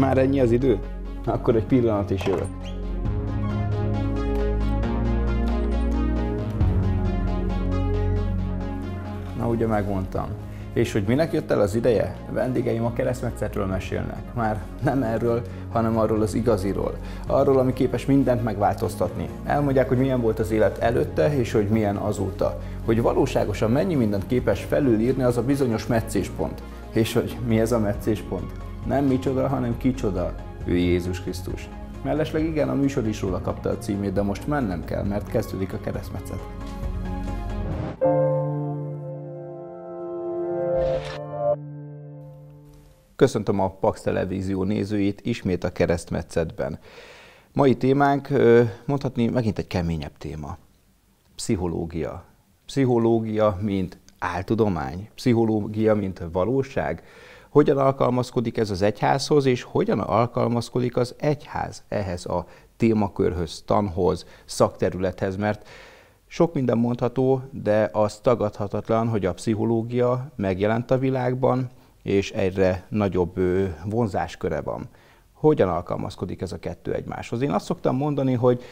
Már ennyi az idő? Akkor egy pillanat is jövök. Na ugye megmondtam. És hogy minek jött el az ideje? A vendégeim a keresztmetszetről mesélnek. Már nem erről, hanem arról az igaziról. Arról, ami képes mindent megváltoztatni. Elmondják, hogy milyen volt az élet előtte, és hogy milyen azóta. Hogy valóságosan mennyi mindent képes felülírni az a bizonyos meccéspont. És hogy mi ez a meccéspont? Nem micsoda, hanem kicsoda, ő Jézus Krisztus. Mellesleg igen, a műsor is róla kapta a címét, de most mennem kell, mert kezdődik a keresztmetszet. Köszöntöm a Pax Televízió nézőit ismét a keresztmetszetben. Mai témánk mondhatni megint egy keményebb téma. Pszichológia. Pszichológia, mint áltudomány. Pszichológia, mint valóság hogyan alkalmazkodik ez az egyházhoz, és hogyan alkalmazkodik az egyház ehhez a témakörhöz, tanhoz, szakterülethez, mert sok minden mondható, de az tagadhatatlan, hogy a pszichológia megjelent a világban, és egyre nagyobb vonzásköre van. Hogyan alkalmazkodik ez a kettő egymáshoz? Én azt szoktam mondani, hogy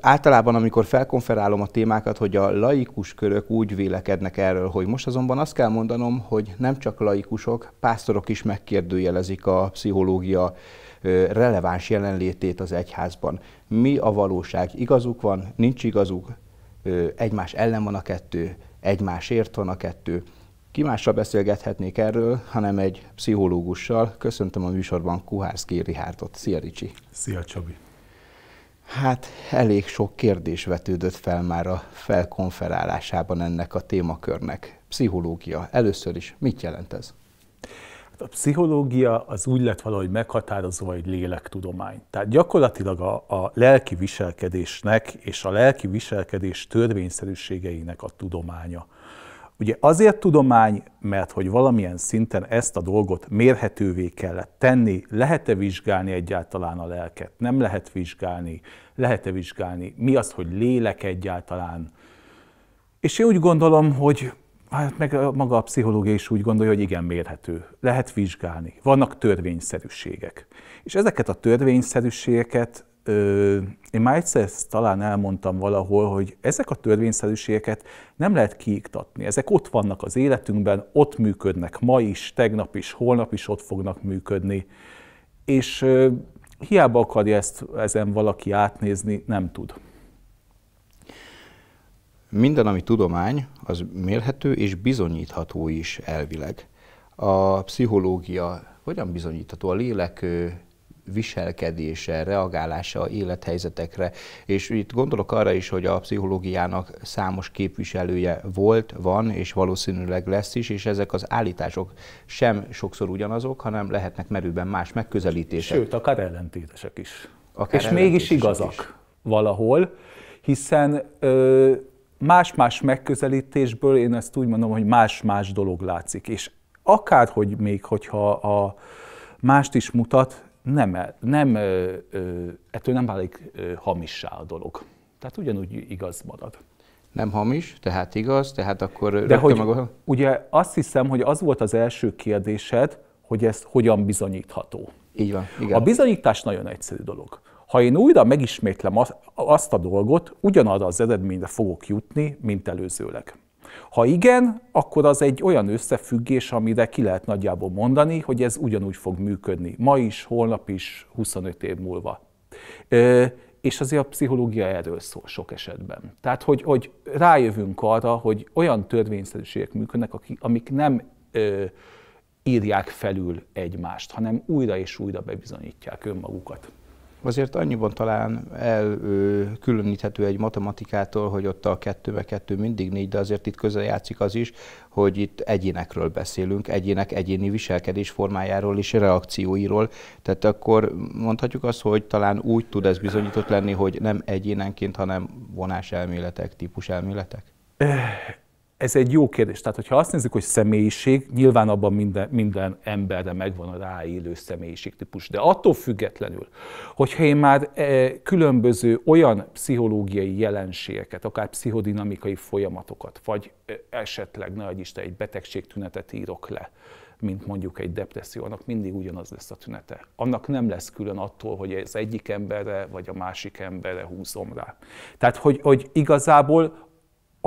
Általában, amikor felkonferálom a témákat, hogy a laikus körök úgy vélekednek erről, hogy most azonban azt kell mondanom, hogy nem csak laikusok, pásztorok is megkérdőjelezik a pszichológia releváns jelenlétét az egyházban. Mi a valóság? Igazuk van, nincs igazuk, egymás ellen van a kettő, egymásért van a kettő. Ki másra beszélgethetnék erről, hanem egy pszichológussal. Köszöntöm a műsorban Kuhárszki Rihártot. Szia Ricsi! Szia Csabi! Hát elég sok kérdés vetődött fel már a felkonferálásában ennek a témakörnek. Pszichológia. Először is mit jelent ez? Hát a pszichológia az úgy lett valahogy meghatározva, egy lélektudomány. Tehát gyakorlatilag a, a lelki viselkedésnek és a lelki viselkedés törvényszerűségeinek a tudománya. Ugye azért tudomány, mert hogy valamilyen szinten ezt a dolgot mérhetővé kellett tenni, lehet-e vizsgálni egyáltalán a lelket, nem lehet vizsgálni, lehet-e vizsgálni, mi az, hogy lélek egyáltalán. És én úgy gondolom, hogy hát meg maga a pszichológia is úgy gondolja, hogy igen, mérhető, lehet vizsgálni, vannak törvényszerűségek. És ezeket a törvényszerűségeket ö, én már egyszer ezt talán elmondtam valahol, hogy ezek a törvényszerűségeket nem lehet kiiktatni. Ezek ott vannak az életünkben, ott működnek ma is, tegnap is, holnap is ott fognak működni. És ö, hiába akarja ezt ezen valaki átnézni, nem tud. Minden, ami tudomány, az mérhető és bizonyítható is elvileg. A pszichológia hogyan bizonyítható? A lélek viselkedése, reagálása a élethelyzetekre. És itt gondolok arra is, hogy a pszichológiának számos képviselője volt, van, és valószínűleg lesz is, és ezek az állítások sem sokszor ugyanazok, hanem lehetnek merőben más megközelítések. Sőt, akár ellentétesek is. Akár és mégis igazak is. valahol, hiszen ö, más-más megközelítésből én ezt úgy mondom, hogy más-más dolog látszik. És akárhogy még, hogyha a mást is mutat, nem, e, nem, ettől nem válik hamissá a dolog. Tehát ugyanúgy igaz marad. Nem hamis, tehát igaz, tehát akkor De hogy, maga... Ugye azt hiszem, hogy az volt az első kérdésed, hogy ez hogyan bizonyítható. Így van, igen. A bizonyítás nagyon egyszerű dolog. Ha én újra megismétlem azt a dolgot, ugyanarra az eredményre fogok jutni, mint előzőleg. Ha igen, akkor az egy olyan összefüggés, amire ki lehet nagyjából mondani, hogy ez ugyanúgy fog működni. Ma is, holnap is, 25 év múlva. És azért a pszichológia erről szól sok esetben. Tehát, hogy, hogy rájövünk arra, hogy olyan törvényszerűségek működnek, amik nem ö, írják felül egymást, hanem újra és újra bebizonyítják önmagukat azért annyiban talán elkülöníthető egy matematikától, hogy ott a kettő meg kettő mindig négy, de azért itt közel játszik az is, hogy itt egyénekről beszélünk, egyének egyéni viselkedés formájáról és reakcióiról. Tehát akkor mondhatjuk azt, hogy talán úgy tud ez bizonyított lenni, hogy nem egyénenként, hanem vonáselméletek, típuselméletek? Eh, ez egy jó kérdés. Tehát, hogyha azt nézzük, hogy személyiség, nyilván abban minden, minden emberre megvan a ráélő személyiségtípus. De attól függetlenül, hogyha én már e, különböző olyan pszichológiai jelenségeket, akár pszichodinamikai folyamatokat, vagy e, esetleg, ne Isten, egy betegségtünetet írok le, mint mondjuk egy depresszió, annak mindig ugyanaz lesz a tünete. Annak nem lesz külön attól, hogy az egyik emberre vagy a másik emberre húzom rá. Tehát, hogy, hogy igazából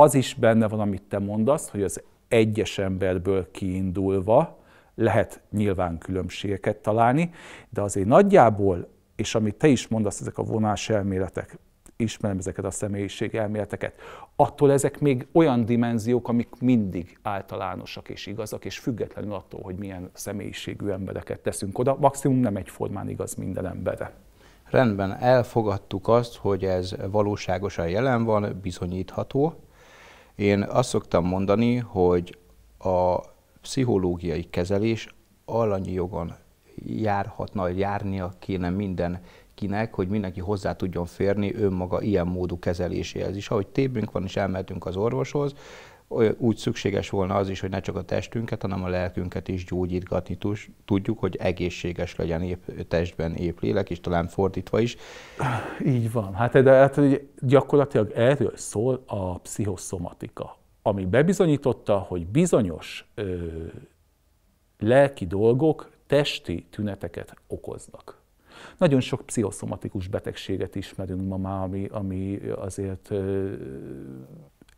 az is benne van, amit te mondasz, hogy az egyes emberből kiindulva lehet nyilván különbségeket találni, de azért nagyjából, és amit te is mondasz, ezek a vonás elméletek, ismerem ezeket a személyiség elméleteket, attól ezek még olyan dimenziók, amik mindig általánosak és igazak, és függetlenül attól, hogy milyen személyiségű embereket teszünk oda, maximum nem egyformán igaz minden emberre. Rendben, elfogadtuk azt, hogy ez valóságosan jelen van, bizonyítható, én azt szoktam mondani, hogy a pszichológiai kezelés alanyi jogon járhatna, járnia kéne mindenkinek, hogy mindenki hozzá tudjon férni önmaga ilyen módú kezeléséhez is. Ahogy tébünk van és elmehetünk az orvoshoz, úgy szükséges volna az is, hogy ne csak a testünket, hanem a lelkünket is gyógyítgatni tudjuk, hogy egészséges legyen épp testben, épp lélek, és talán fordítva is. Így van. Hát, de, hát gyakorlatilag erről szól a pszichoszomatika, ami bebizonyította, hogy bizonyos ö, lelki dolgok testi tüneteket okoznak. Nagyon sok pszichoszomatikus betegséget ismerünk ma már, ami, ami azért ö,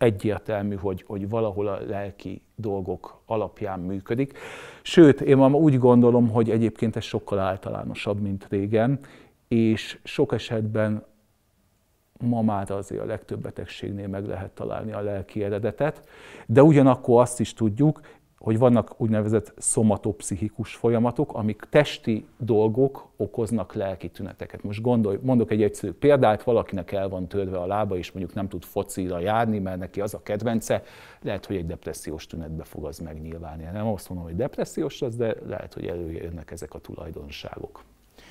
egyértelmű, hogy, hogy valahol a lelki dolgok alapján működik. Sőt, én ma úgy gondolom, hogy egyébként ez sokkal általánosabb, mint régen, és sok esetben ma már azért a legtöbb betegségnél meg lehet találni a lelki eredetet, de ugyanakkor azt is tudjuk, hogy vannak úgynevezett szomatopszichikus folyamatok, amik testi dolgok okoznak lelki tüneteket. Most gondolj, mondok egy egyszerű példát, valakinek el van törve a lába, és mondjuk nem tud focira járni, mert neki az a kedvence, lehet, hogy egy depressziós tünetbe fog az megnyilvánni. Nem azt mondom, hogy depressziós az, de lehet, hogy előjönnek ezek a tulajdonságok.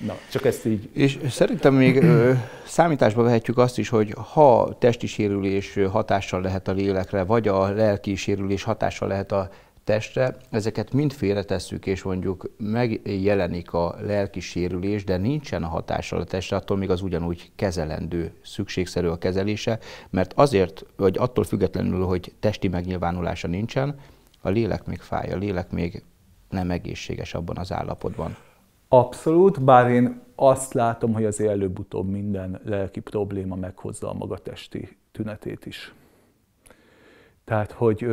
Na, csak ezt így. És szerintem még ö, számításba vehetjük azt is, hogy ha testi sérülés hatással lehet a lélekre, vagy a lelki sérülés hatással lehet a testre, ezeket mind félretesszük, és mondjuk megjelenik a lelki sérülés, de nincsen a hatása a testre, attól még az ugyanúgy kezelendő, szükségszerű a kezelése, mert azért, vagy attól függetlenül, hogy testi megnyilvánulása nincsen, a lélek még fáj, a lélek még nem egészséges abban az állapotban. Abszolút, bár én azt látom, hogy azért előbb-utóbb minden lelki probléma meghozza a maga testi tünetét is. Tehát, hogy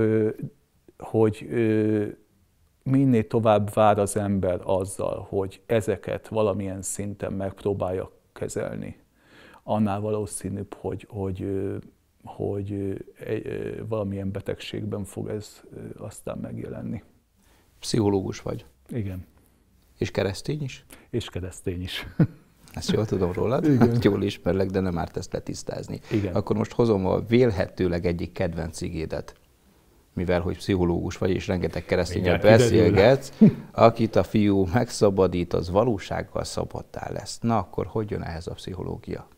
hogy minél tovább vár az ember azzal, hogy ezeket valamilyen szinten megpróbálja kezelni, annál valószínűbb, hogy, hogy, hogy valamilyen betegségben fog ez aztán megjelenni. Pszichológus vagy. Igen. És keresztény is? És keresztény is. Ezt jól tudom rólad, Igen. Hát jól ismerlek, de nem árt ezt letisztázni. Igen. Akkor most hozom a vélhetőleg egyik kedvenc igédet mivel hogy pszichológus vagy, és rengeteg keresztényel beszélgetsz, akit a fiú megszabadít, az valósággal szabadtá lesz. Na akkor hogy jön ehhez a pszichológia?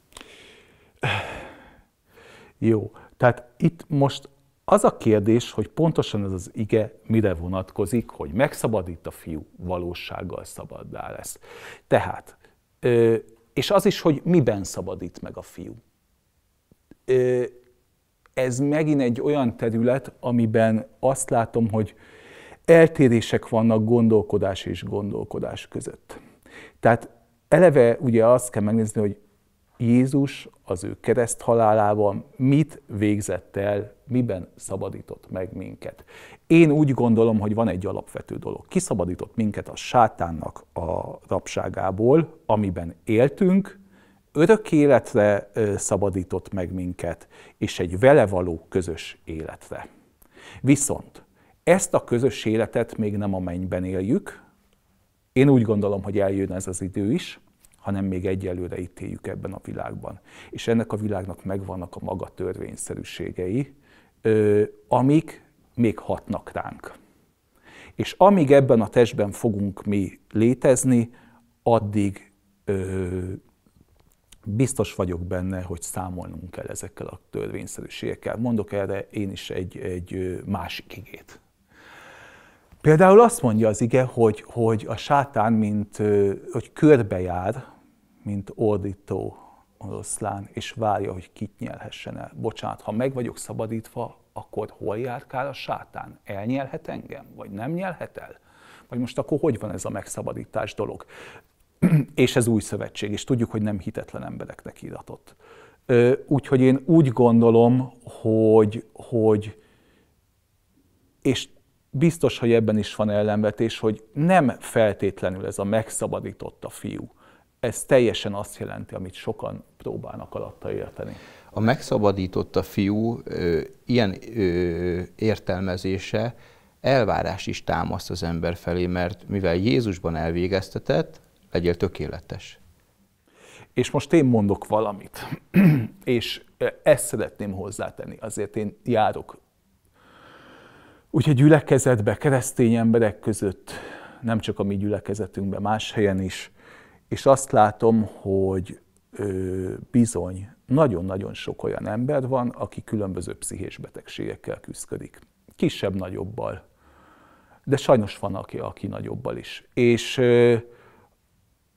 Jó, tehát itt most az a kérdés, hogy pontosan ez az ige mire vonatkozik, hogy megszabadít a fiú, valósággal szabaddá lesz. Tehát, és az is, hogy miben szabadít meg a fiú ez megint egy olyan terület, amiben azt látom, hogy eltérések vannak gondolkodás és gondolkodás között. Tehát eleve ugye azt kell megnézni, hogy Jézus az ő kereszt halálában mit végzett el, miben szabadított meg minket. Én úgy gondolom, hogy van egy alapvető dolog. Kiszabadított minket a sátánnak a rabságából, amiben éltünk, örök életre szabadított meg minket, és egy vele való közös életre. Viszont ezt a közös életet még nem a mennyben éljük, én úgy gondolom, hogy eljön ez az idő is, hanem még egyelőre itt éljük ebben a világban. És ennek a világnak megvannak a maga törvényszerűségei, amik még hatnak ránk. És amíg ebben a testben fogunk mi létezni, addig Biztos vagyok benne, hogy számolnunk kell ezekkel a törvényszerűségekkel. Mondok erre én is egy, egy másik igét. Például azt mondja az ige, hogy, hogy a sátán, mint, hogy körbejár, mint ordító oroszlán, és várja, hogy kit nyelhessen el. Bocsánat, ha meg vagyok szabadítva, akkor hol járkál a sátán? Elnyelhet engem? Vagy nem nyelhet el? Vagy most akkor hogy van ez a megszabadítás dolog? és ez új szövetség, és tudjuk, hogy nem hitetlen embereknek íratott. Úgyhogy én úgy gondolom, hogy, hogy és biztos, hogy ebben is van ellenvetés, hogy nem feltétlenül ez a megszabadított a fiú. Ez teljesen azt jelenti, amit sokan próbálnak alatta érteni. A megszabadított a fiú ö, ilyen ö, értelmezése elvárás is támaszt az ember felé, mert mivel Jézusban elvégeztetett, legyél tökéletes. És most én mondok valamit, és ezt szeretném hozzátenni, azért én járok. Úgyhogy gyülekezetbe, keresztény emberek között, nem csak a mi gyülekezetünkben, más helyen is, és azt látom, hogy ö, bizony nagyon-nagyon sok olyan ember van, aki különböző pszichés betegségekkel küzdik. Kisebb-nagyobbal. De sajnos van, aki, aki nagyobbal is. És ö,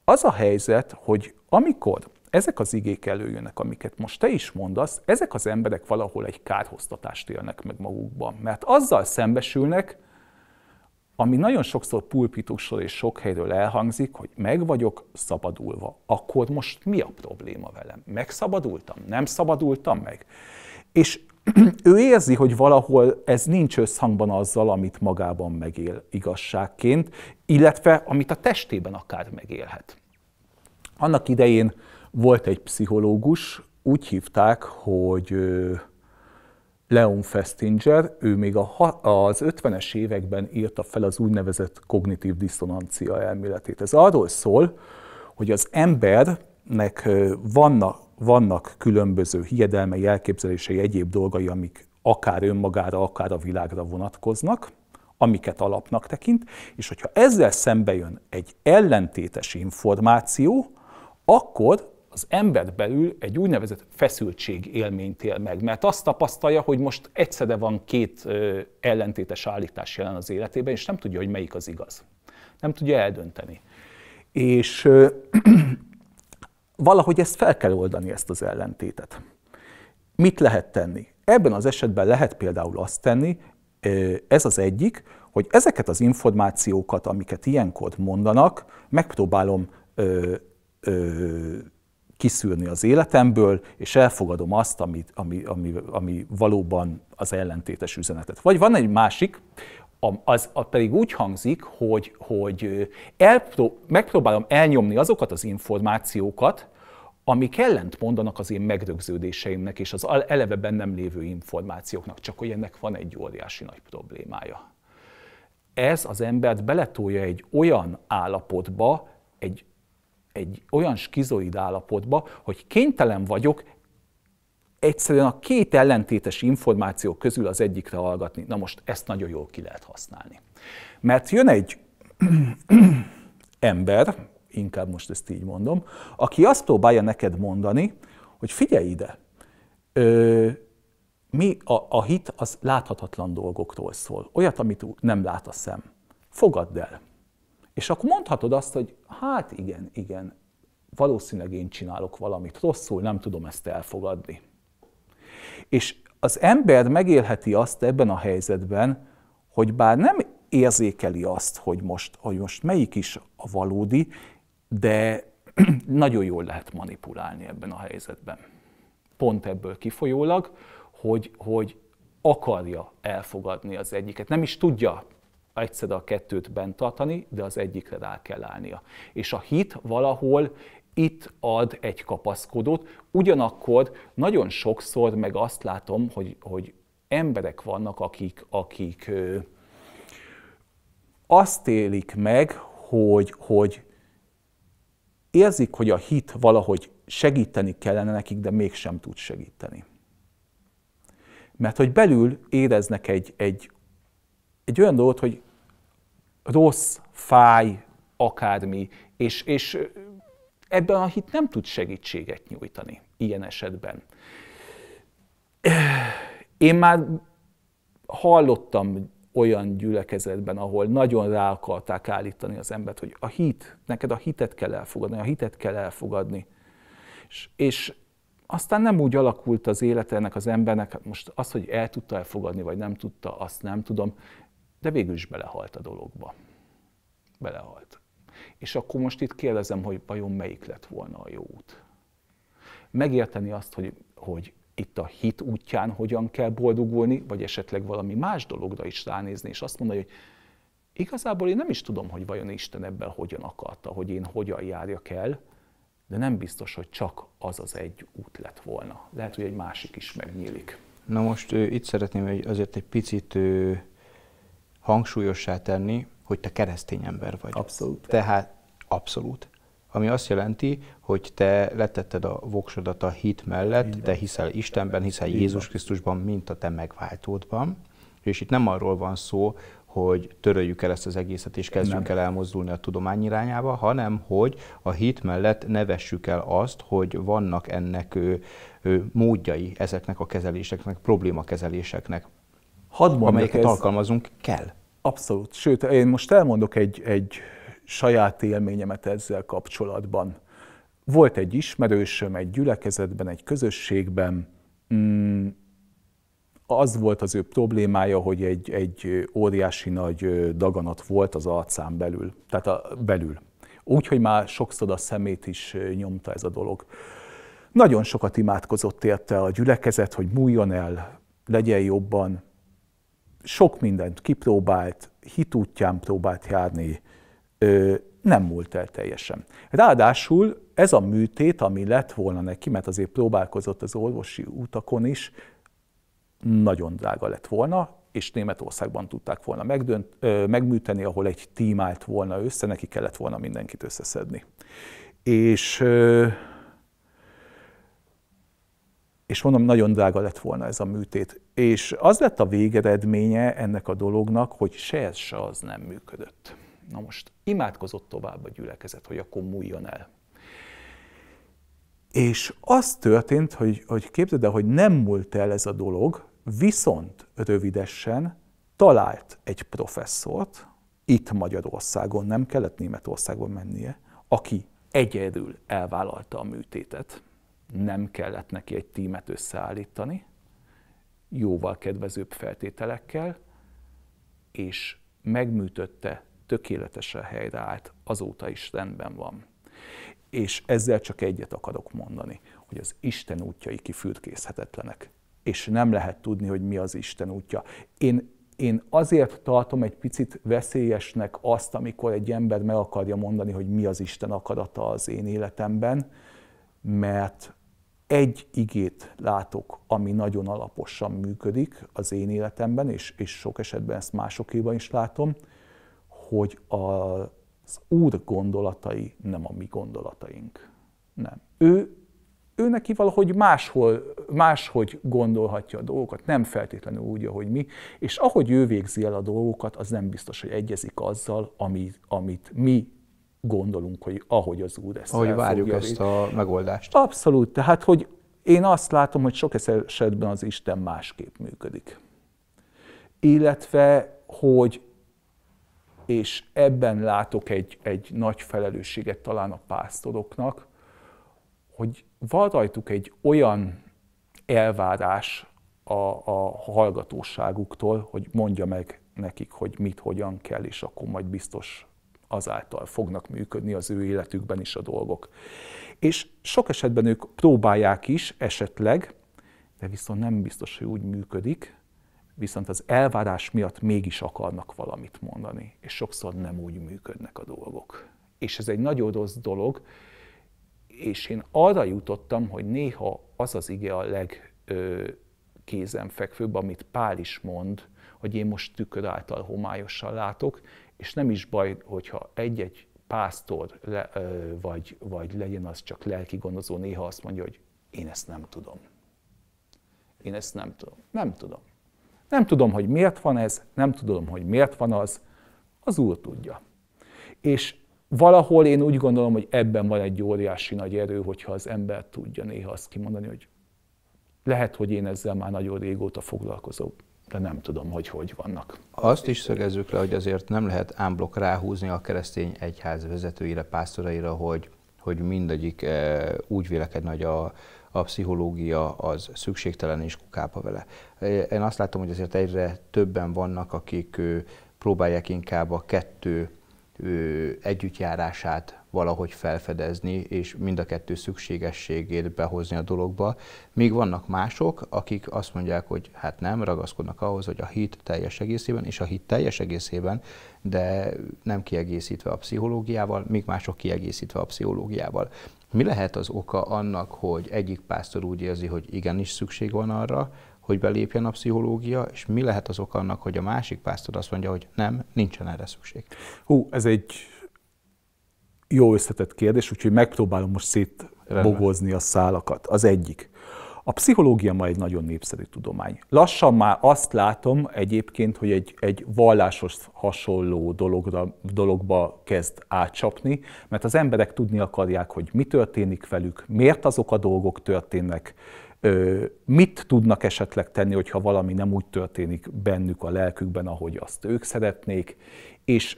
az a helyzet, hogy amikor ezek az igék előjönnek, amiket most te is mondasz, ezek az emberek valahol egy kárhoztatást élnek meg magukban. Mert azzal szembesülnek, ami nagyon sokszor pulpitusról és sok helyről elhangzik, hogy meg vagyok szabadulva, akkor most mi a probléma velem? Megszabadultam? Nem szabadultam meg? És ő érzi, hogy valahol ez nincs összhangban azzal, amit magában megél igazságként, illetve amit a testében akár megélhet. Annak idején volt egy pszichológus, úgy hívták, hogy Leon Festinger, ő még az 50-es években írta fel az úgynevezett kognitív diszonancia elméletét. Ez arról szól, hogy az embernek vannak vannak különböző hiedelmei, elképzelései, egyéb dolgai, amik akár önmagára, akár a világra vonatkoznak, amiket alapnak tekint, és hogyha ezzel szembe jön egy ellentétes információ, akkor az ember belül egy úgynevezett feszültség élményt él meg, mert azt tapasztalja, hogy most egyszerre van két ellentétes állítás jelen az életében, és nem tudja, hogy melyik az igaz. Nem tudja eldönteni. És valahogy ezt fel kell oldani, ezt az ellentétet. Mit lehet tenni? Ebben az esetben lehet például azt tenni, ez az egyik, hogy ezeket az információkat, amiket ilyenkor mondanak, megpróbálom ö, ö, kiszűrni az életemből, és elfogadom azt, ami, ami, ami, ami valóban az ellentétes üzenetet. Vagy van egy másik, az, az pedig úgy hangzik, hogy, hogy elpró, megpróbálom elnyomni azokat az információkat, amik ellent mondanak az én megrögződéseimnek és az eleve bennem lévő információknak, csak hogy ennek van egy óriási nagy problémája. Ez az embert beletolja egy olyan állapotba, egy, egy olyan skizoid állapotba, hogy kénytelen vagyok egyszerűen a két ellentétes információ közül az egyikre hallgatni. Na most ezt nagyon jól ki lehet használni. Mert jön egy ember, inkább most ezt így mondom, aki azt próbálja neked mondani, hogy figyelj ide, ö, mi a, a hit az láthatatlan dolgoktól szól, olyat, amit nem lát a szem. Fogadd el. És akkor mondhatod azt, hogy hát igen, igen, valószínűleg én csinálok valamit rosszul, nem tudom ezt elfogadni. És az ember megélheti azt ebben a helyzetben, hogy bár nem érzékeli azt, hogy most, hogy most melyik is a valódi, de nagyon jól lehet manipulálni ebben a helyzetben. Pont ebből kifolyólag, hogy, hogy akarja elfogadni az egyiket. Nem is tudja egyszer a kettőt bent tartani, de az egyikre rá kell állnia. És a hit valahol itt ad egy kapaszkodót, ugyanakkor nagyon sokszor meg azt látom, hogy, hogy emberek vannak, akik, akik ö, azt élik meg, hogy, hogy érzik, hogy a hit valahogy segíteni kellene nekik, de mégsem tud segíteni. Mert hogy belül éreznek egy, egy, egy olyan dolgot, hogy rossz, fáj, akármi, és, és ebben a hit nem tud segítséget nyújtani ilyen esetben. Én már hallottam olyan gyülekezetben, ahol nagyon rá akarták állítani az embert, hogy a hit, neked a hitet kell elfogadni, a hitet kell elfogadni. És, és aztán nem úgy alakult az élete ennek az embernek, hát most az, hogy el tudta elfogadni, vagy nem tudta, azt nem tudom, de végül is belehalt a dologba. Belehalt. És akkor most itt kérdezem, hogy vajon melyik lett volna a jó út. Megérteni azt, hogy, hogy itt a hit útján hogyan kell boldogulni, vagy esetleg valami más dologra is ránézni, és azt mondani, hogy igazából én nem is tudom, hogy vajon Isten ebben hogyan akarta, hogy én hogyan járjak el, de nem biztos, hogy csak az az egy út lett volna. Lehet, hogy egy másik is megnyílik. Na most itt szeretném hogy azért egy picit ő, hangsúlyossá tenni, hogy te keresztény ember vagy. Abszolút. Tehát abszolút ami azt jelenti, hogy te letetted a voksodat a hit mellett, te hiszel Istenben, hiszel Jézus Krisztusban, mint a te megváltódban. És itt nem arról van szó, hogy töröljük el ezt az egészet, és kezdjünk nem. el elmozdulni a tudomány irányába, hanem hogy a hit mellett nevessük el azt, hogy vannak ennek ő, ő, módjai ezeknek a kezeléseknek, problémakezeléseknek, Hadd amelyeket ez... alkalmazunk kell. Abszolút. Sőt, én most elmondok egy, egy saját élményemet ezzel kapcsolatban. Volt egy ismerősöm egy gyülekezetben, egy közösségben, mm, az volt az ő problémája, hogy egy, egy óriási nagy daganat volt az arcán belül, tehát a, belül. Úgyhogy már sokszor a szemét is nyomta ez a dolog. Nagyon sokat imádkozott érte a gyülekezet, hogy múljon el, legyen jobban. Sok mindent kipróbált, hitútján próbált járni, nem múlt el teljesen. Ráadásul ez a műtét, ami lett volna neki, mert azért próbálkozott az orvosi útakon is, nagyon drága lett volna, és Németországban tudták volna megdönt, ö, megműteni, ahol egy tím állt volna össze, neki kellett volna mindenkit összeszedni. És, ö, és mondom, nagyon drága lett volna ez a műtét. És az lett a végeredménye ennek a dolognak, hogy se ez, se az nem működött. Na most imádkozott tovább a gyülekezet, hogy akkor múljon el. És az történt, hogy, hogy képzeld el, hogy nem múlt el ez a dolog, viszont rövidesen talált egy professzort, itt Magyarországon, nem kellett Németországban mennie, aki egyedül elvállalta a műtétet, nem kellett neki egy tímet összeállítani, jóval kedvezőbb feltételekkel, és megműtötte tökéletesen helyreállt, azóta is rendben van. És ezzel csak egyet akarok mondani, hogy az Isten útjai kifürkészhetetlenek. És nem lehet tudni, hogy mi az Isten útja. Én, én azért tartom egy picit veszélyesnek azt, amikor egy ember meg akarja mondani, hogy mi az Isten akarata az én életemben, mert egy igét látok, ami nagyon alaposan működik az én életemben, és, és sok esetben ezt másokéban is látom, hogy az Úr gondolatai nem a mi gondolataink. Nem. Ő, ő neki valahogy máshol, máshogy gondolhatja a dolgokat, nem feltétlenül úgy, ahogy mi, és ahogy ő végzi el a dolgokat, az nem biztos, hogy egyezik azzal, amit, amit mi gondolunk, hogy ahogy az Úr ezt Ahogy várjuk ezt a megoldást. Abszolút, tehát hogy én azt látom, hogy sok esetben az Isten másképp működik. Illetve, hogy és ebben látok egy, egy nagy felelősséget talán a pásztoroknak, hogy van rajtuk egy olyan elvárás a, a hallgatóságuktól, hogy mondja meg nekik, hogy mit, hogyan kell, és akkor majd biztos azáltal fognak működni az ő életükben is a dolgok. És sok esetben ők próbálják is esetleg, de viszont nem biztos, hogy úgy működik, viszont az elvárás miatt mégis akarnak valamit mondani, és sokszor nem úgy működnek a dolgok. És ez egy nagyon rossz dolog, és én arra jutottam, hogy néha az az ige a legkézenfekvőbb, amit Pál is mond, hogy én most tükör által homályosan látok, és nem is baj, hogyha egy-egy pásztor le, ö, vagy, vagy legyen az csak lelki gondozó, néha azt mondja, hogy én ezt nem tudom. Én ezt nem tudom. Nem tudom. Nem tudom, hogy miért van ez, nem tudom, hogy miért van az, az Úr tudja. És valahol én úgy gondolom, hogy ebben van egy óriási nagy erő, hogyha az ember tudja néha azt kimondani, hogy lehet, hogy én ezzel már nagyon régóta foglalkozom, de nem tudom, hogy hogy vannak. Azt is szögezzük le, hogy azért nem lehet ámblok ráhúzni a keresztény egyház vezetőire, pásztoraira, hogy, hogy mindegyik eh, úgy vélekedne, hogy a a pszichológia az szükségtelen és kukába vele. Én azt látom, hogy azért egyre többen vannak, akik próbálják inkább a kettő együttjárását valahogy felfedezni, és mind a kettő szükségességét behozni a dologba. Míg vannak mások, akik azt mondják, hogy hát nem, ragaszkodnak ahhoz, hogy a hit teljes egészében, és a hit teljes egészében, de nem kiegészítve a pszichológiával, míg mások kiegészítve a pszichológiával. Mi lehet az oka annak, hogy egyik pásztor úgy érzi, hogy igenis szükség van arra, hogy belépjen a pszichológia, és mi lehet az oka annak, hogy a másik pásztor azt mondja, hogy nem, nincsen erre szükség? Hú, ez egy jó összetett kérdés, úgyhogy megpróbálom most szétbogozni a szálakat. Az egyik. A pszichológia ma egy nagyon népszerű tudomány. Lassan már azt látom egyébként, hogy egy, egy vallásos hasonló dologra, dologba kezd átcsapni, mert az emberek tudni akarják, hogy mi történik velük, miért azok a dolgok történnek, mit tudnak esetleg tenni, hogyha valami nem úgy történik bennük a lelkükben, ahogy azt ők szeretnék, és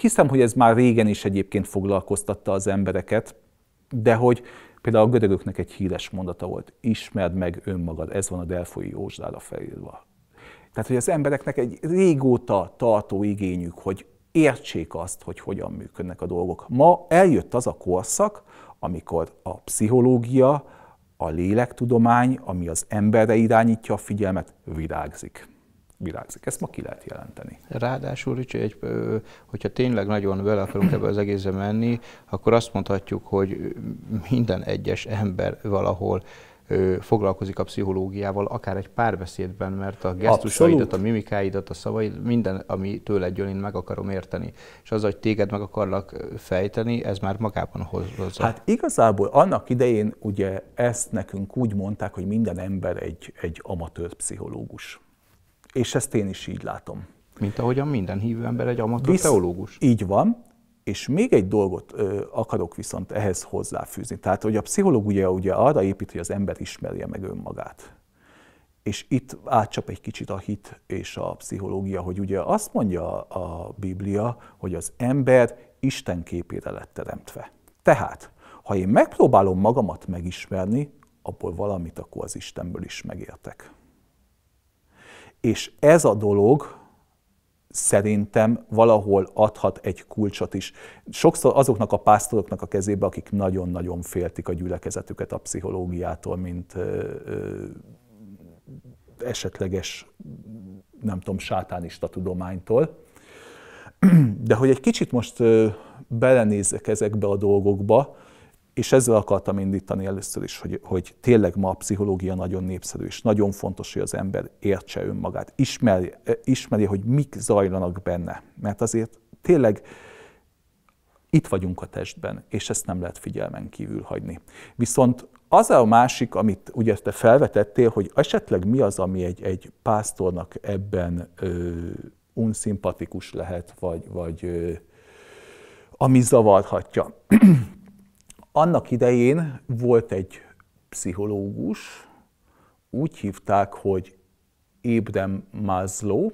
hiszem, hogy ez már régen is egyébként foglalkoztatta az embereket, de hogy Például a görögöknek egy híres mondata volt, ismerd meg önmagad, ez van a Delfoi Józsdára felírva. Tehát, hogy az embereknek egy régóta tartó igényük, hogy értsék azt, hogy hogyan működnek a dolgok. Ma eljött az a korszak, amikor a pszichológia, a lélektudomány, ami az emberre irányítja a figyelmet, virágzik virágzik. Ezt ma ki lehet jelenteni. Ráadásul, Ricsi, egy, hogyha tényleg nagyon vele akarunk ebbe az egészbe menni, akkor azt mondhatjuk, hogy minden egyes ember valahol foglalkozik a pszichológiával, akár egy párbeszédben, mert a gesztusaidat, Abszolút. a mimikáidat, a szavaid, minden, ami tőled jön, én meg akarom érteni. És az, hogy téged meg akarlak fejteni, ez már magában hozza. Hát igazából annak idején ugye ezt nekünk úgy mondták, hogy minden ember egy, egy amatőr pszichológus és ezt én is így látom. Mint ahogyan minden hívő ember egy amatőr Visz, teológus. Így van, és még egy dolgot ö, akarok viszont ehhez hozzáfűzni. Tehát, hogy a pszichológia ugye arra épít, hogy az ember ismerje meg önmagát. És itt átcsap egy kicsit a hit és a pszichológia, hogy ugye azt mondja a Biblia, hogy az ember Isten képére lett teremtve. Tehát, ha én megpróbálom magamat megismerni, abból valamit akkor az Istenből is megértek. És ez a dolog szerintem valahol adhat egy kulcsot is. Sokszor azoknak a pásztoroknak a kezébe, akik nagyon-nagyon féltik a gyülekezetüket a pszichológiától, mint ö, ö, esetleges, nem tudom, sátánista tudománytól. De hogy egy kicsit most belenézek ezekbe a dolgokba, és ezzel akartam indítani először is, hogy, hogy tényleg ma a pszichológia nagyon népszerű, és nagyon fontos, hogy az ember értse önmagát, ismerje, eh, ismerje hogy mik zajlanak benne. Mert azért tényleg itt vagyunk a testben, és ezt nem lehet figyelmen kívül hagyni. Viszont az a másik, amit ugye te felvetettél, hogy esetleg mi az, ami egy, egy pásztornak ebben ö, unszimpatikus lehet, vagy, vagy ö, ami zavarhatja. Annak idején volt egy pszichológus, úgy hívták, hogy Ébrem Mázló.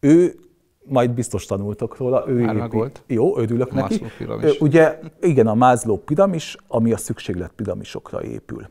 Ő, majd biztos tanultok róla, ő volt. Jó, örülök a neki. Maslow piramis. Ugye, igen, a Mázló piramis, ami a szükséglet piramisokra épül.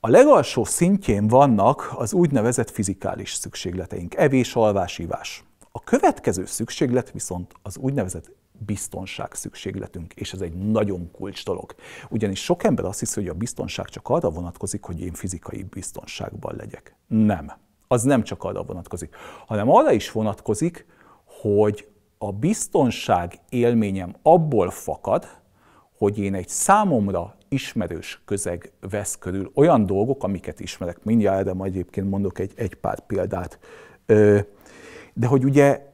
A legalsó szintjén vannak az úgynevezett fizikális szükségleteink, evés, alvás, ivás. A következő szükséglet viszont az úgynevezett biztonság szükségletünk, és ez egy nagyon kulcs dolog. Ugyanis sok ember azt hiszi, hogy a biztonság csak arra vonatkozik, hogy én fizikai biztonságban legyek. Nem. Az nem csak arra vonatkozik, hanem arra is vonatkozik, hogy a biztonság élményem abból fakad, hogy én egy számomra ismerős közeg vesz körül olyan dolgok, amiket ismerek. Mindjárt erre majd egyébként mondok egy, egy pár példát. De hogy ugye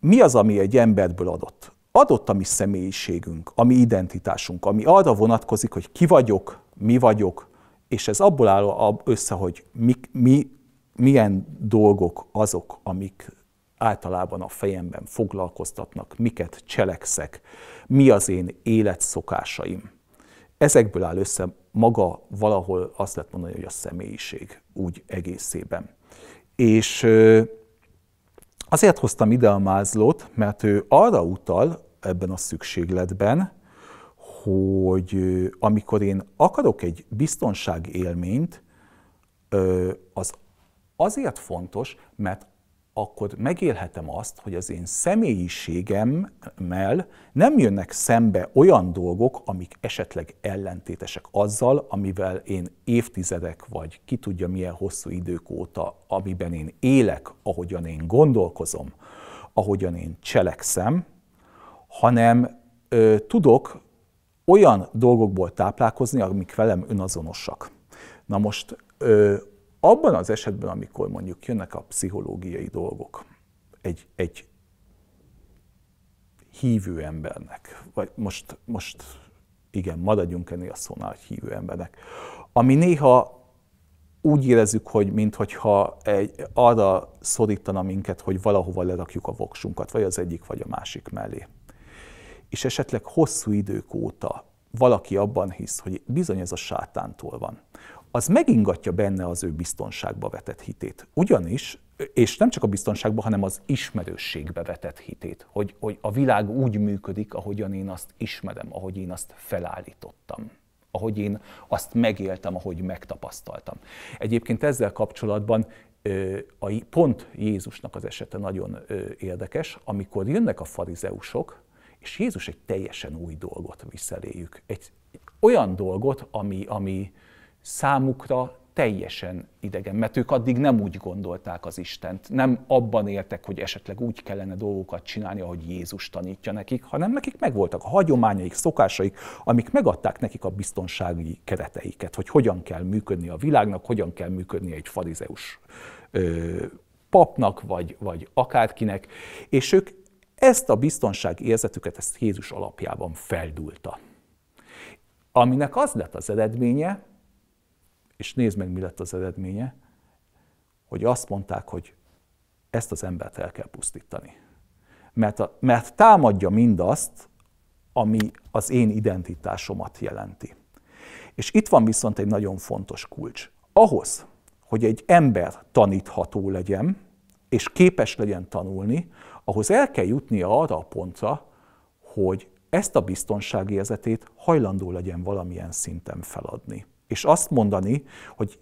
mi az, ami egy emberből adott? adott a mi személyiségünk, a mi identitásunk, ami arra vonatkozik, hogy ki vagyok, mi vagyok, és ez abból áll össze, hogy mi, mi, milyen dolgok azok, amik általában a fejemben foglalkoztatnak, miket cselekszek, mi az én életszokásaim. Ezekből áll össze maga valahol azt lehet mondani, hogy a személyiség úgy egészében. És Azért hoztam ide a mázlót, mert ő arra utal, ebben a szükségletben, hogy amikor én akarok egy biztonság élményt, az azért fontos, mert akkor megélhetem azt, hogy az én személyiségemmel nem jönnek szembe olyan dolgok, amik esetleg ellentétesek azzal, amivel én évtizedek vagy ki tudja milyen hosszú idők óta, amiben én élek, ahogyan én gondolkozom, ahogyan én cselekszem, hanem ö, tudok olyan dolgokból táplálkozni, amik velem önazonosak. Na most ö, abban az esetben, amikor mondjuk jönnek a pszichológiai dolgok egy, egy hívő embernek, vagy most, most igen, maradjunk ennél a szónál, hogy hívő embernek, ami néha úgy érezzük, hogy mintha egy, arra szorítana minket, hogy valahova lerakjuk a voksunkat, vagy az egyik, vagy a másik mellé és esetleg hosszú idők óta valaki abban hisz, hogy bizony ez a sátántól van, az megingatja benne az ő biztonságba vetett hitét. Ugyanis, és nem csak a biztonságba, hanem az ismerősségbe vetett hitét, hogy, hogy a világ úgy működik, ahogyan én azt ismerem, ahogy én azt felállítottam ahogy én azt megéltem, ahogy megtapasztaltam. Egyébként ezzel kapcsolatban a pont Jézusnak az esete nagyon érdekes, amikor jönnek a farizeusok, és Jézus egy teljesen új dolgot visz eléjük. Egy olyan dolgot, ami, ami számukra teljesen idegen, mert ők addig nem úgy gondolták az Istent, nem abban éltek, hogy esetleg úgy kellene dolgokat csinálni, ahogy Jézus tanítja nekik, hanem nekik megvoltak a hagyományaik, szokásaik, amik megadták nekik a biztonsági kereteiket, hogy hogyan kell működni a világnak, hogyan kell működni egy farizeus ö, papnak, vagy, vagy akárkinek, és ők ezt a biztonsági érzetüket, ezt Jézus alapjában feldúlta. Aminek az lett az eredménye, és nézd meg, mi lett az eredménye, hogy azt mondták, hogy ezt az embert el kell pusztítani. Mert, a, mert támadja mindazt, ami az én identitásomat jelenti. És itt van viszont egy nagyon fontos kulcs. Ahhoz, hogy egy ember tanítható legyen, és képes legyen tanulni, ahhoz el kell jutnia arra a pontra, hogy ezt a érzetét hajlandó legyen valamilyen szinten feladni. És azt mondani, hogy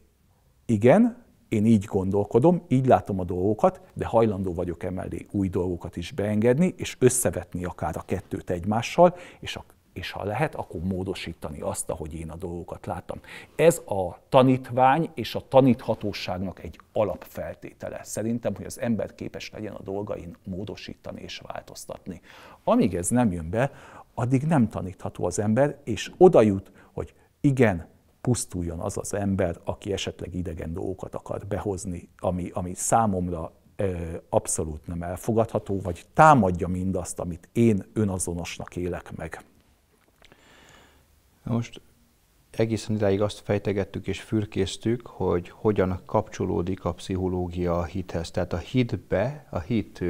igen, én így gondolkodom, így látom a dolgokat, de hajlandó vagyok emellé új dolgokat is beengedni, és összevetni akár a kettőt egymással, és a és ha lehet, akkor módosítani azt, ahogy én a dolgokat látom. Ez a tanítvány és a taníthatóságnak egy alapfeltétele. Szerintem, hogy az ember képes legyen a dolgain módosítani és változtatni. Amíg ez nem jön be, addig nem tanítható az ember, és oda jut, hogy igen, pusztuljon az az ember, aki esetleg idegen dolgokat akar behozni, ami, ami számomra abszolút nem elfogadható, vagy támadja mindazt, amit én önazonosnak élek meg. Na most egészen idáig azt fejtegettük és fürkésztük, hogy hogyan kapcsolódik a pszichológia a hithez. Tehát a hitbe, a hit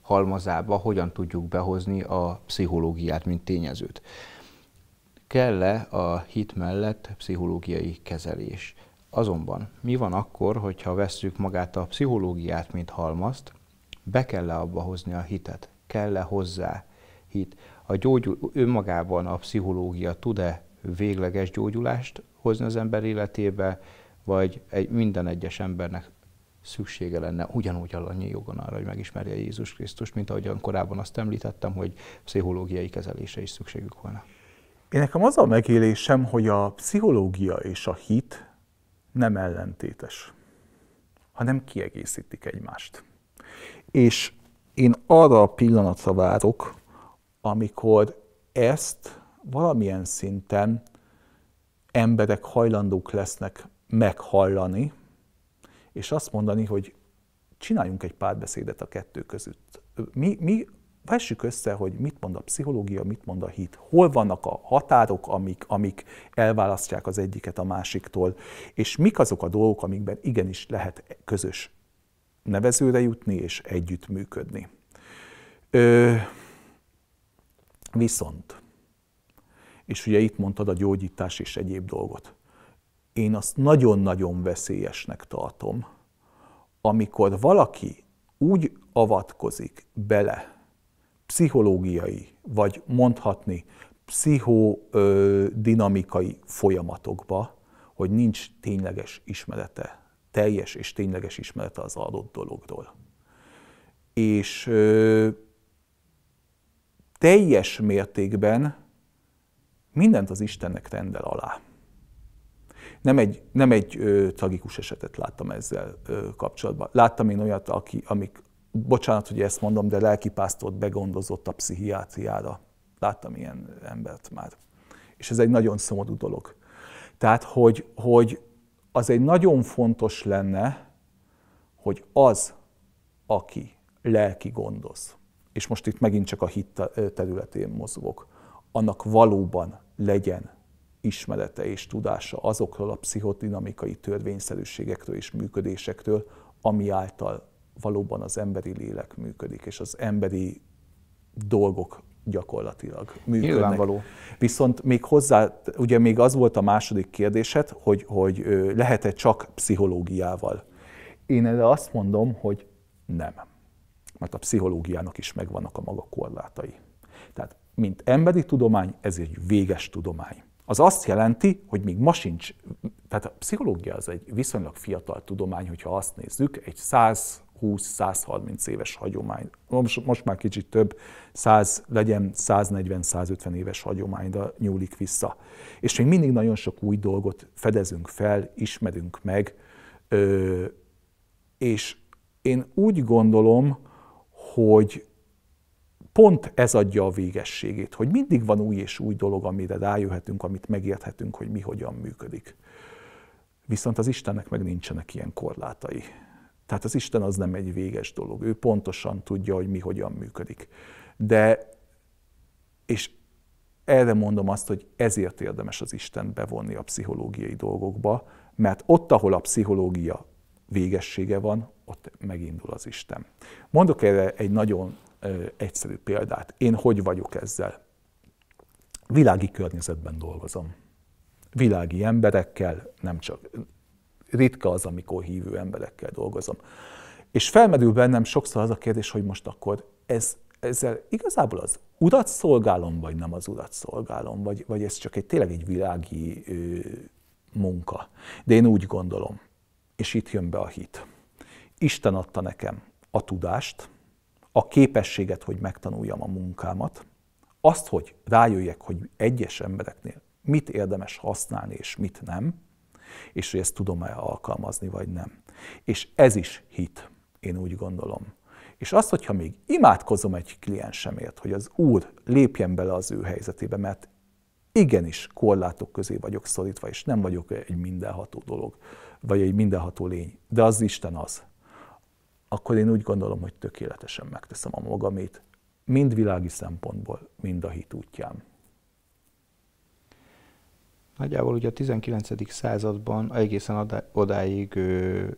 halmazába hogyan tudjuk behozni a pszichológiát, mint tényezőt. Kell-e a hit mellett pszichológiai kezelés? Azonban mi van akkor, hogyha vesszük magát a pszichológiát, mint halmazt, be kell-e abba hozni a hitet? Kell-e hozzá hit? A gyógyul önmagában a pszichológia tud-e végleges gyógyulást hozni az ember életébe, vagy egy, minden egyes embernek szüksége lenne ugyanúgy annyi jogon arra, hogy megismerje Jézus Krisztus, mint ahogyan korábban azt említettem, hogy pszichológiai kezelése is szükségük volna. Én nekem az a megélésem, hogy a pszichológia és a hit nem ellentétes, hanem kiegészítik egymást. És én arra a pillanatra várok, amikor ezt valamilyen szinten emberek hajlandók lesznek meghallani, és azt mondani, hogy csináljunk egy párbeszédet a kettő között. Mi, mi vessük össze, hogy mit mond a pszichológia, mit mond a hit, hol vannak a határok, amik, amik elválasztják az egyiket a másiktól, és mik azok a dolgok, amikben igenis lehet közös nevezőre jutni és együttműködni. Ö, viszont és ugye itt mondtad a gyógyítás és egyéb dolgot. Én azt nagyon-nagyon veszélyesnek tartom, amikor valaki úgy avatkozik bele pszichológiai, vagy mondhatni pszichodinamikai folyamatokba, hogy nincs tényleges ismerete, teljes és tényleges ismerete az adott dologról. És ö, teljes mértékben mindent az Istennek rendel alá. Nem egy, nem egy ö, tragikus esetet láttam ezzel ö, kapcsolatban. Láttam én olyat, aki, amik, bocsánat, hogy ezt mondom, de lelkipásztort begondozott a pszichiátriára. Láttam ilyen embert már. És ez egy nagyon szomorú dolog. Tehát, hogy, hogy az egy nagyon fontos lenne, hogy az, aki lelki gondoz, és most itt megint csak a hit területén mozgok, annak valóban legyen ismerete és tudása azokról a pszichodinamikai törvényszerűségektől és működésektől, ami által valóban az emberi lélek működik, és az emberi dolgok gyakorlatilag működnek. Nyilvánvaló. Viszont még hozzá, ugye még az volt a második kérdésed, hogy, hogy lehet-e csak pszichológiával. Én erre azt mondom, hogy nem. Mert a pszichológiának is megvannak a maga korlátai mint emberi tudomány, ez egy véges tudomány. Az azt jelenti, hogy még ma sincs, tehát a pszichológia az egy viszonylag fiatal tudomány, hogyha azt nézzük, egy 120-130 éves hagyomány, most, most már kicsit több, 100, legyen 140-150 éves hagyományra nyúlik vissza. És még mindig nagyon sok új dolgot fedezünk fel, ismerünk meg, és én úgy gondolom, hogy pont ez adja a végességét, hogy mindig van új és új dolog, amire rájöhetünk, amit megérthetünk, hogy mi hogyan működik. Viszont az Istennek meg nincsenek ilyen korlátai. Tehát az Isten az nem egy véges dolog, ő pontosan tudja, hogy mi hogyan működik. De, és erre mondom azt, hogy ezért érdemes az Isten bevonni a pszichológiai dolgokba, mert ott, ahol a pszichológia végessége van, ott megindul az Isten. Mondok erre egy nagyon egyszerű példát. Én hogy vagyok ezzel? Világi környezetben dolgozom. Világi emberekkel, nem csak ritka az, amikor hívő emberekkel dolgozom. És felmerül bennem sokszor az a kérdés, hogy most akkor ez, ezzel igazából az urat szolgálom, vagy nem az urat szolgálom, vagy, vagy ez csak egy tényleg egy világi ö, munka. De én úgy gondolom, és itt jön be a hit. Isten adta nekem a tudást, a képességet, hogy megtanuljam a munkámat, azt, hogy rájöjjek, hogy egyes embereknél mit érdemes használni és mit nem, és hogy ezt tudom-e alkalmazni, vagy nem. És ez is hit, én úgy gondolom. És azt, hogyha még imádkozom egy kliensemért, hogy az Úr lépjen bele az ő helyzetébe, mert igenis korlátok közé vagyok szorítva, és nem vagyok egy mindenható dolog, vagy egy mindenható lény, de az Isten az akkor én úgy gondolom, hogy tökéletesen megteszem a magamét, mind világi szempontból, mind a hit útján. Nagyjából ugye a 19. században egészen odáig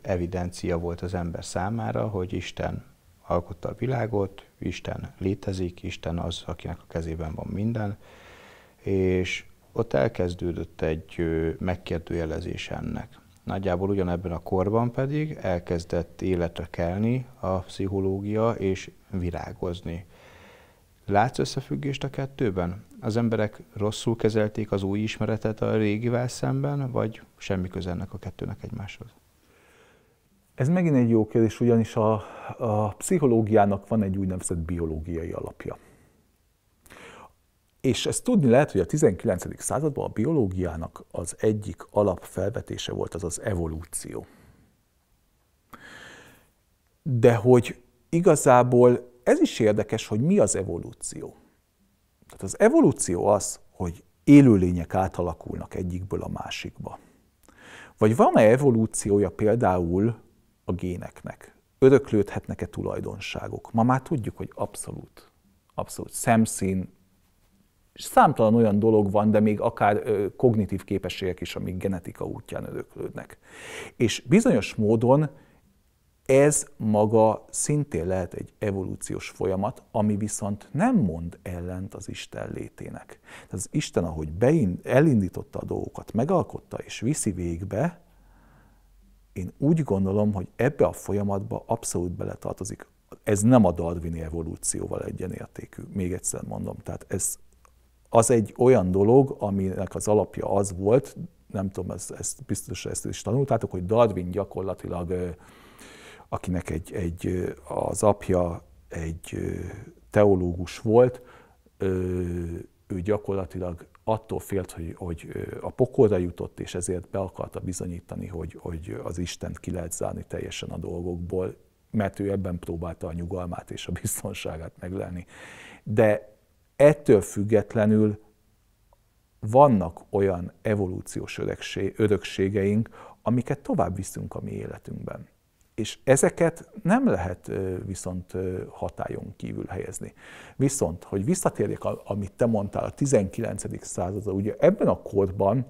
evidencia volt az ember számára, hogy Isten alkotta a világot, Isten létezik, Isten az, akinek a kezében van minden, és ott elkezdődött egy megkérdőjelezés ennek. Nagyjából ugyanebben a korban pedig elkezdett életre kelni a pszichológia és virágozni. Látsz összefüggést a kettőben? Az emberek rosszul kezelték az új ismeretet a régivel szemben, vagy semmi köze ennek a kettőnek egymáshoz? Ez megint egy jó kérdés, ugyanis a, a pszichológiának van egy úgynevezett biológiai alapja. És ezt tudni lehet, hogy a 19. században a biológiának az egyik alapfelvetése volt az az evolúció. De hogy igazából ez is érdekes, hogy mi az evolúció. Tehát az evolúció az, hogy élőlények átalakulnak egyikből a másikba. Vagy van-e evolúciója például a géneknek? Öröklődhetnek-e tulajdonságok? Ma már tudjuk, hogy abszolút. Abszolút. Szemszín, és számtalan olyan dolog van, de még akár ö, kognitív képességek is, amik genetika útján öröklődnek. És bizonyos módon ez maga szintén lehet egy evolúciós folyamat, ami viszont nem mond ellent az Isten létének. Tehát az Isten, ahogy beind, elindította a dolgokat, megalkotta és viszi végbe, én úgy gondolom, hogy ebbe a folyamatba abszolút beletartozik. Ez nem a darwini evolúcióval egyenértékű, még egyszer mondom. Tehát ez az egy olyan dolog, aminek az alapja az volt, nem tudom, ezt, ezt biztos ezt is tanultátok, hogy Darwin gyakorlatilag, akinek egy, egy, az apja egy teológus volt, ő gyakorlatilag attól félt, hogy, hogy a pokolra jutott, és ezért be akarta bizonyítani, hogy, hogy az Istent ki lehet zárni teljesen a dolgokból, mert ő ebben próbálta a nyugalmát és a biztonságát meglelni. De Ettől függetlenül vannak olyan evolúciós örökségeink, amiket tovább viszünk a mi életünkben. És ezeket nem lehet viszont hatályon kívül helyezni. Viszont, hogy visszatérjek, amit te mondtál, a 19. századra, ugye ebben a korban,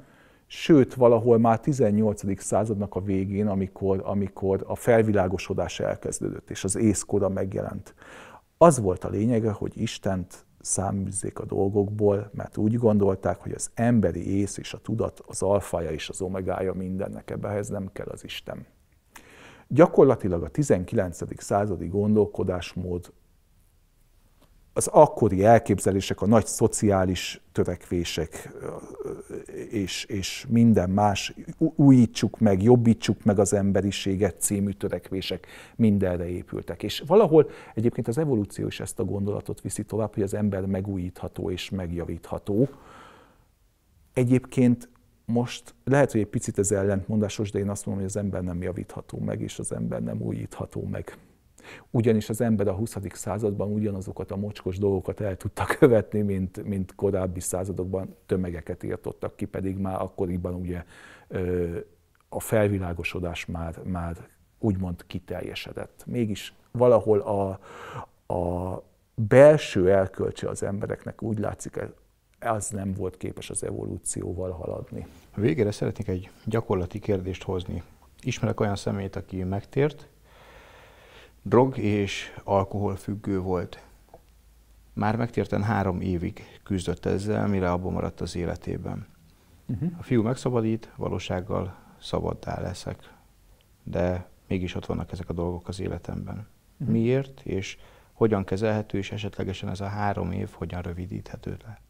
sőt valahol már 18. századnak a végén, amikor, amikor a felvilágosodás elkezdődött, és az észkora megjelent, az volt a lényege, hogy Istent száműzzék a dolgokból, mert úgy gondolták, hogy az emberi ész és a tudat az alfaja és az omegája mindennek, ebbehez nem kell az Isten. Gyakorlatilag a 19. századi gondolkodásmód az akkori elképzelések, a nagy szociális törekvések, és, és minden más, újítsuk meg, jobbítsuk meg az emberiséget című törekvések mindenre épültek. És valahol egyébként az evolúció is ezt a gondolatot viszi tovább, hogy az ember megújítható és megjavítható. Egyébként most lehet, hogy egy picit ez ellentmondásos, de én azt mondom, hogy az ember nem javítható meg, és az ember nem újítható meg ugyanis az ember a 20. században ugyanazokat a mocskos dolgokat el tudta követni, mint, mint korábbi századokban tömegeket írtottak ki, pedig már akkoriban ugye a felvilágosodás már, már úgymond kiteljesedett. Mégis valahol a, a belső elkölcse az embereknek úgy látszik, e, az nem volt képes az evolúcióval haladni. végére szeretnék egy gyakorlati kérdést hozni. Ismerek olyan személyt, aki megtért, Drog és alkoholfüggő volt. Már megtérten három évig küzdött ezzel, mire abban maradt az életében. Uh-huh. A fiú megszabadít, valósággal szabaddá leszek. De mégis ott vannak ezek a dolgok az életemben. Uh-huh. Miért, és hogyan kezelhető, és esetlegesen ez a három év hogyan rövidíthető le?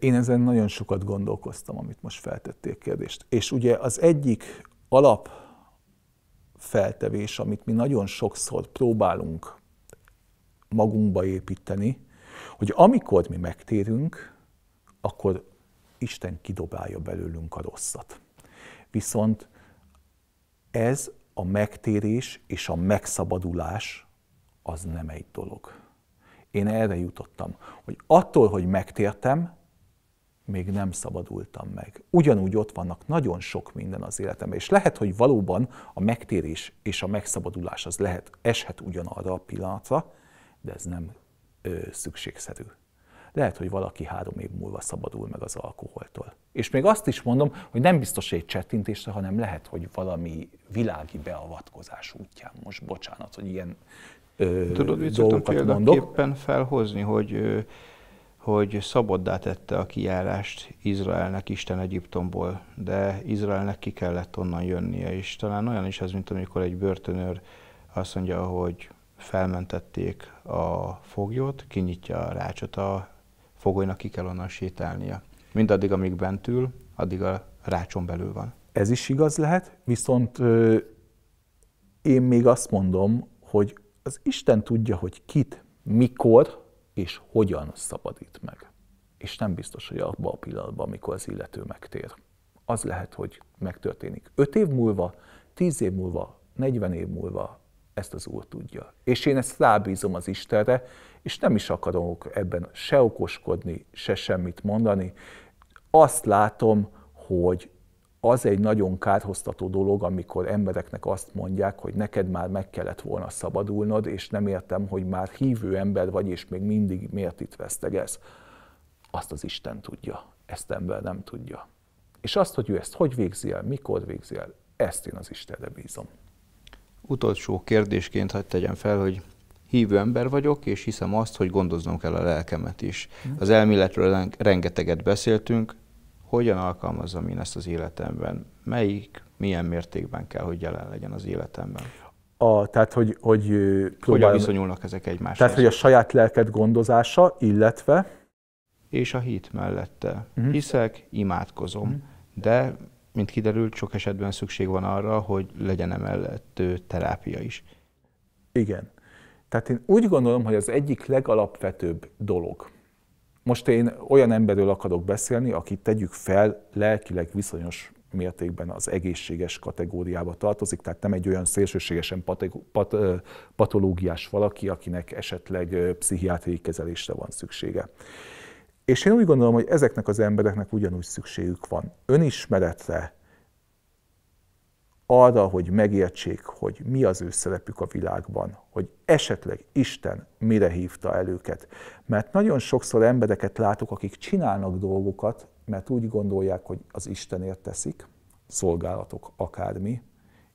Én ezen nagyon sokat gondolkoztam, amit most feltettél kérdést. És ugye az egyik alap feltevés, amit mi nagyon sokszor próbálunk magunkba építeni, hogy amikor mi megtérünk, akkor Isten kidobálja belőlünk a rosszat. Viszont ez a megtérés és a megszabadulás az nem egy dolog. Én erre jutottam, hogy attól, hogy megtértem, még nem szabadultam meg. Ugyanúgy ott vannak nagyon sok minden az életemben, és lehet, hogy valóban a megtérés és a megszabadulás az lehet, eshet ugyanarra a pillanatra, de ez nem ö, szükségszerű. Lehet, hogy valaki három év múlva szabadul meg az alkoholtól. És még azt is mondom, hogy nem biztos, egy csettintésre, hanem lehet, hogy valami világi beavatkozás útján. Most bocsánat, hogy ilyen ö, Tudod, dolgokat mondok. felhozni, hogy ö, hogy szabaddá tette a kijárást Izraelnek Isten Egyiptomból, de Izraelnek ki kellett onnan jönnie, és talán olyan is ez, mint amikor egy börtönőr azt mondja, hogy felmentették a foglyot, kinyitja a rácsot, a fogolynak ki kell onnan sétálnia. Mindaddig, amíg bent ül, addig a rácson belül van. Ez is igaz lehet, viszont ö, én még azt mondom, hogy az Isten tudja, hogy kit, mikor, és hogyan szabadít meg. És nem biztos, hogy abban a pillanatban, amikor az illető megtér. Az lehet, hogy megtörténik 5 év múlva, 10 év múlva, 40 év múlva, ezt az Úr tudja. És én ezt rábízom az Istenre, és nem is akarok ebben se okoskodni, se semmit mondani. Azt látom, hogy az egy nagyon kárhoztató dolog, amikor embereknek azt mondják, hogy neked már meg kellett volna szabadulnod, és nem értem, hogy már hívő ember vagy, és még mindig miért itt vesztegez. Azt az Isten tudja, ezt ember nem tudja. És azt, hogy ő ezt hogy végzi el, mikor végzi el, ezt én az Istenre bízom. Utolsó kérdésként hagyd tegyem fel, hogy hívő ember vagyok, és hiszem azt, hogy gondoznom kell a lelkemet is. Mhm. Az elméletről rengeteget beszéltünk, hogyan alkalmazom én ezt az életemben, melyik, milyen mértékben kell, hogy jelen legyen az életemben. A, tehát, hogy, hogy próbálom, Hogyan viszonyulnak ezek egymáshoz? Tehát, hogy a saját lelked gondozása, illetve... És a hit mellette. Uh-huh. Hiszek, imádkozom, uh-huh. de, mint kiderült, sok esetben szükség van arra, hogy legyen emellett terápia is. Igen. Tehát én úgy gondolom, hogy az egyik legalapvetőbb dolog, most én olyan emberről akarok beszélni, aki tegyük fel lelkileg viszonyos mértékben az egészséges kategóriába tartozik, tehát nem egy olyan szélsőségesen pat, patológiás valaki, akinek esetleg pszichiátriai kezelésre van szüksége. És én úgy gondolom, hogy ezeknek az embereknek ugyanúgy szükségük van önismeretre, arra, hogy megértsék, hogy mi az ő szerepük a világban, hogy esetleg Isten mire hívta el őket. Mert nagyon sokszor embereket látok, akik csinálnak dolgokat, mert úgy gondolják, hogy az Istenért teszik, szolgálatok, akármi,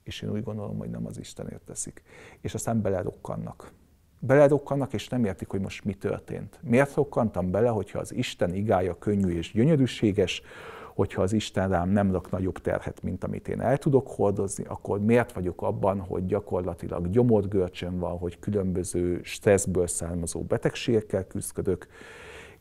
és én úgy gondolom, hogy nem az Istenért teszik. És aztán belerokkannak. Belerokkannak, és nem értik, hogy most mi történt. Miért rokkantam bele, hogyha az Isten igája könnyű és gyönyörűséges, hogyha az Isten rám nem rak nagyobb terhet, mint amit én el tudok hordozni, akkor miért vagyok abban, hogy gyakorlatilag gyomorgörcsön van, hogy különböző stresszből származó betegségekkel küzdködök,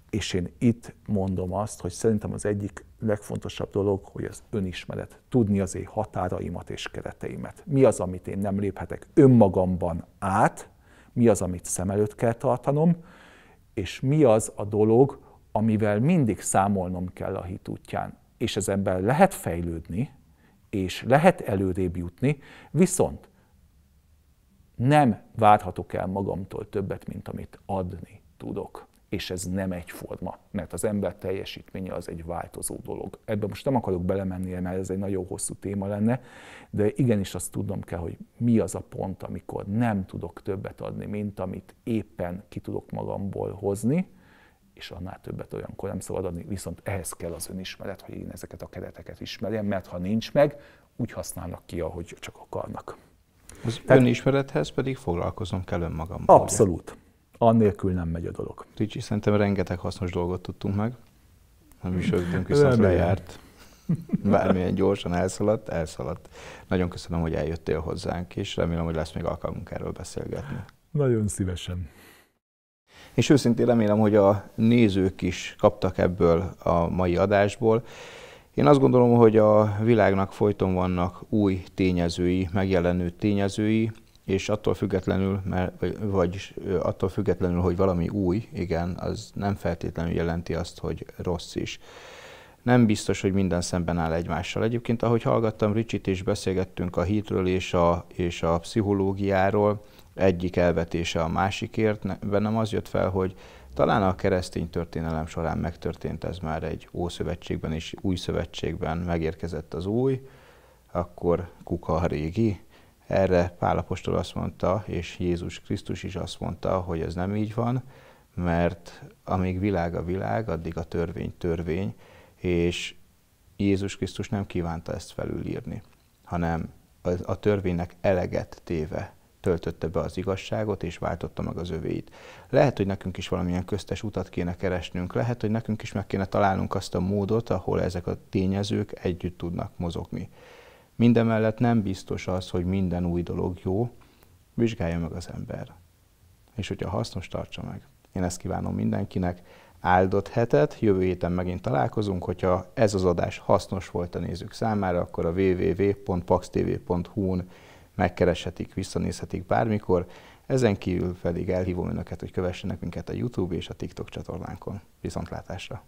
és én itt mondom azt, hogy szerintem az egyik legfontosabb dolog, hogy az önismeret. Tudni az én határaimat és kereteimet. Mi az, amit én nem léphetek önmagamban át, mi az, amit szem előtt kell tartanom, és mi az a dolog, amivel mindig számolnom kell a hit útján és ez ember lehet fejlődni, és lehet előrébb jutni, viszont nem várhatok el magamtól többet, mint amit adni tudok. És ez nem egyforma, mert az ember teljesítménye az egy változó dolog. Ebben most nem akarok belemenni, mert ez egy nagyon hosszú téma lenne, de igenis azt tudnom kell, hogy mi az a pont, amikor nem tudok többet adni, mint amit éppen ki tudok magamból hozni, és annál többet olyankor nem szabad adni. Viszont ehhez kell az önismeret, hogy én ezeket a kereteket ismerjem, mert ha nincs meg, úgy használnak ki, ahogy csak akarnak. Az Tehát, önismerethez pedig foglalkoznom kell önmagammal. Abszolút. Ugye? Annélkül nem megy a dolog. Ricsi, szerintem rengeteg hasznos dolgot tudtunk meg. A műsorunk viszont lejárt. Bármilyen gyorsan elszaladt, elszaladt. Nagyon köszönöm, hogy eljöttél hozzánk, és remélem, hogy lesz még alkalmunk erről beszélgetni. Nagyon szívesen. És őszintén remélem, hogy a nézők is kaptak ebből a mai adásból. Én azt gondolom, hogy a világnak folyton vannak új tényezői, megjelenő tényezői, és attól függetlenül, mert, vagy, vagy attól függetlenül, hogy valami új, igen, az nem feltétlenül jelenti azt, hogy rossz is. Nem biztos, hogy minden szemben áll egymással. Egyébként, ahogy hallgattam Ricsit, és beszélgettünk a hitről és a, és a pszichológiáról, egyik elvetése a másikért, bennem az jött fel, hogy talán a keresztény történelem során megtörtént ez már egy Ószövetségben és Új Szövetségben megérkezett az új, akkor kuka a régi. Erre Pálapostól azt mondta, és Jézus Krisztus is azt mondta, hogy ez nem így van, mert amíg világ a világ, addig a törvény törvény, és Jézus Krisztus nem kívánta ezt felülírni, hanem a törvénynek eleget téve töltötte be az igazságot, és váltotta meg az övéit. Lehet, hogy nekünk is valamilyen köztes utat kéne keresnünk, lehet, hogy nekünk is meg kéne találnunk azt a módot, ahol ezek a tényezők együtt tudnak mozogni. Mindemellett nem biztos az, hogy minden új dolog jó, vizsgálja meg az ember. És hogyha hasznos, tartsa meg. Én ezt kívánom mindenkinek, áldott hetet, jövő héten megint találkozunk, hogyha ez az adás hasznos volt a nézők számára, akkor a www.paxtv.hu-n megkereshetik, visszanézhetik bármikor. Ezen kívül pedig elhívom önöket, hogy kövessenek minket a YouTube és a TikTok csatornánkon. Viszontlátásra!